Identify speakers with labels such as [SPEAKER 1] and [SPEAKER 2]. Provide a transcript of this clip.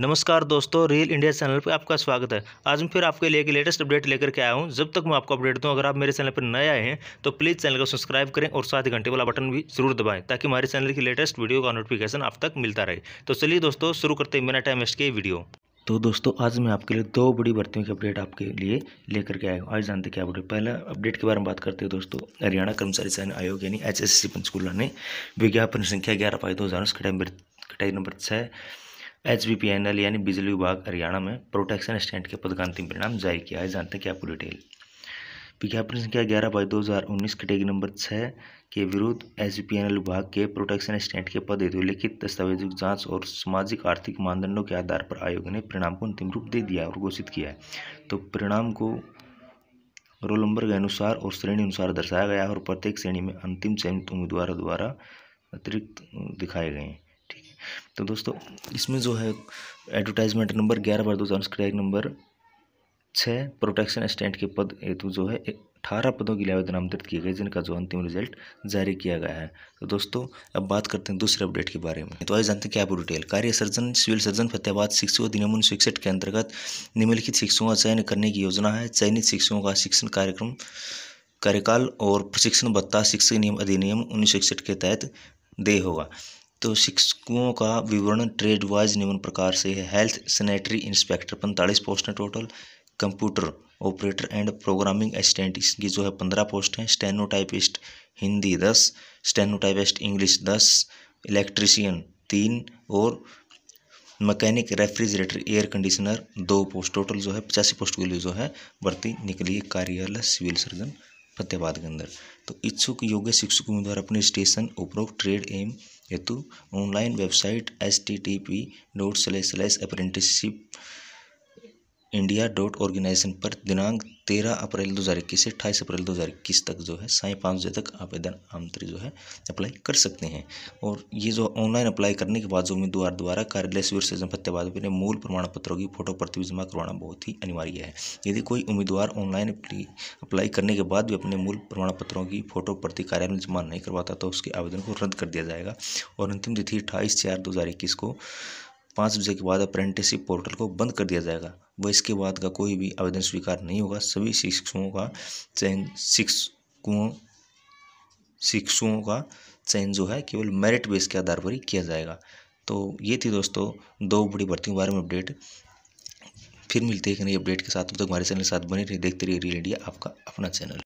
[SPEAKER 1] नमस्कार दोस्तों real India channel पर आपका स्वागत है आज मैं फिर आपके लिए एक लेटेस्ट अपडेट लेकर के आया हूँ जब तक मैं आपको अपडेट दूँ अगर आप मेरे चैनल पर नए आए हैं तो प्लीज़ चैनल को सब्सक्राइब करें और साथ ही घंटे वाला बटन भी जरूर दबाएं ताकि हमारे चैनल की लेटेस्ट वीडियो का नोटिफिकेशन आप तक मिलता रहे तो चलिए दोस्तों शुरू करते हैं मेरा टाइम वेस्ट के वीडियो तो दोस्तों आज मैं आपके लिए दो बड़ी भर्तियों की अपडेट आपके लिए लेकर के आया हूँ आज जानते क्या अपडेट पहला अपडेट के बारे में बात करते हैं दोस्तों हरियाणा कर्मचारी चयन आयोग यानी एच एस सी पंचकूला ने विज्ञापन संख्या ग्यारह पाई दो हज़ार कटाई नंबर छः एच यानी बिजली विभाग हरियाणा में प्रोटेक्शन स्टैंड के पद का अंतिम परिणाम जारी किया है जानते हैं क्या पूरी डिटेल विज्ञापन संख्या ग्यारह बाई दो हज़ार उन्नीस कैटेगरी नंबर छः के विरुद्ध एच विभाग के प्रोटेक्शन स्टैंड के पद हेतु लिखित दस्तावेजों की जाँच और सामाजिक आर्थिक मानदंडों के आधार पर आयोग ने परिणाम को अंतिम रूप दे दिया और घोषित किया है तो परिणाम को रोल नंबर के अनुसार और श्रेणी अनुसार दर्शाया गया है और प्रत्येक श्रेणी में अंतिम चयनित उम्मीदवारों द्वारा अतिरिक्त दिखाए गए हैं तो दोस्तों इसमें जो है एडवर्टाइजमेंट नंबर ग्यारह बार दो हज़ार नंबर छः प्रोटेक्शन स्टैंड के पद हेतु जो है अठारह पदों के लिए आवेदन आमंत्रित किए गए जिनका जो अंतिम रिजल्ट जारी किया गया है तो दोस्तों अब बात करते हैं दूसरे अपडेट के बारे में तो आज जानते हैं क्या पूरी डिटेल कार्य सर्जन सिविल सर्जन फतेहाबाद शिक्षु अधिनियम उन्नीस इकसठ के अंतर्गत निम्नलिखित शिक्षकों का चयन करने की योजना है चयनित शिक्षकों का शिक्षण कार्यक्रम कार्यकाल और प्रशिक्षण भत्ता शिक्षक नियम अधिनियम उन्नीस के तहत दे होगा तो शिक्षकों का विवरण ट्रेड वाइज निम्न प्रकार से है हेल्थ सैनिटरी इंस्पेक्टर पैंतालीस पोस्ट हैं total computer operator and programming assistant इसकी जो है पंद्रह पोस्ट हैं स्टेनोटाइपिस्ट हिंदी दस स्टेनोटाइपिस्ट इंग्लिश दस इलेक्ट्रिशियन तीन और मैकेनिक रेफ्रिजरेटर एयर कंडीशनर दो पोस्ट टोटल जो है पचासी पोस्ट के लिए जो है भर्ती निकली कार्यालय सिविल सर्जन फतेहाबाद के अंदर तो इच्छुक योग्य शिक्षकों उम्मीदवार अपने स्टेशन उपरोक्त ट्रेड एम हेतु online website H T T P dot slash slash apprenticeship India dot organisation पर दिनांक तेरह अप्रैल दो हज़ार इक्कीस से अट्ठाईस अप्रैल दो हज़ार इक्कीस तक जो है साढ़े पाँच बजे तक आवेदन आमंत्रित जो है अप्लाई कर सकते हैं और ये जो ऑनलाइन अप्लाई करने के बाद जो उम्मीदवार द्वारा कार्यालय शिविर से फतेहाबाद अपने मूल प्रमाण पत्रों की फोटो प्रति जमा करवाना बहुत ही अनिवार्य है यदि कोई उम्मीदवार ऑनलाइन अप्लाई करने के बाद भी अपने मूल प्रमाण पत्रों की फोटो प्रति कार्यालय में जमा नहीं करवाता तो उसके आवेदन को रद्द कर दिया जाएगा और अंतिम तिथि अट्ठाईस चार दो हज़ार इक्कीस को पाँच बजे के बाद अप्रेंटिसशिप पोर्टल को बंद कर दिया जाएगा व इसके बाद का कोई भी आवेदन स्वीकार नहीं होगा सभी शिक्षकों का चयन शिक्षकों शिक्षकों का चयन जो है केवल मेरिट बेस के आधार पर ही किया जाएगा तो ये थी दोस्तों दो बड़ी भर्ती के बारे में अपडेट फिर मिलते हैं एक नई अपडेट के साथ तो तक हमारे चैनल के साथ बने रहिए देखते रहिए रियल इंडिया आपका अपना चैनल